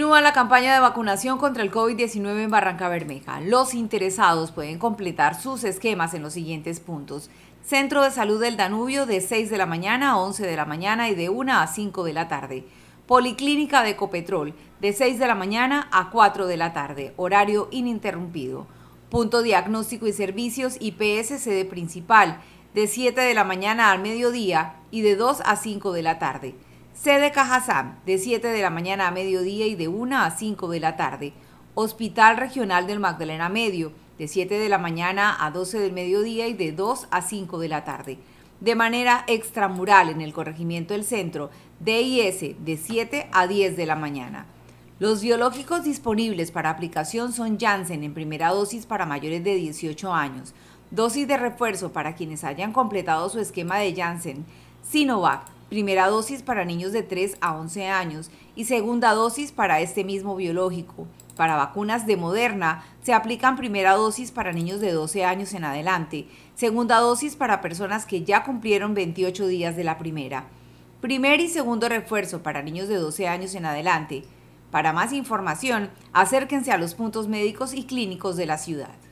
Continúa la campaña de vacunación contra el COVID-19 en Barranca Bermeja. Los interesados pueden completar sus esquemas en los siguientes puntos. Centro de Salud del Danubio de 6 de la mañana a 11 de la mañana y de 1 a 5 de la tarde. Policlínica de Copetrol de 6 de la mañana a 4 de la tarde, horario ininterrumpido. Punto Diagnóstico y Servicios IPS sede principal de 7 de la mañana al mediodía y de 2 a 5 de la tarde. Sede Cajazán, de 7 de la mañana a mediodía y de 1 a 5 de la tarde. Hospital Regional del Magdalena Medio, de 7 de la mañana a 12 del mediodía y de 2 a 5 de la tarde. De manera extramural en el corregimiento del centro, DIS, de 7 a 10 de la mañana. Los biológicos disponibles para aplicación son Janssen en primera dosis para mayores de 18 años, dosis de refuerzo para quienes hayan completado su esquema de Janssen, Sinovac primera dosis para niños de 3 a 11 años y segunda dosis para este mismo biológico. Para vacunas de Moderna se aplican primera dosis para niños de 12 años en adelante, segunda dosis para personas que ya cumplieron 28 días de la primera. Primer y segundo refuerzo para niños de 12 años en adelante. Para más información, acérquense a los puntos médicos y clínicos de la ciudad.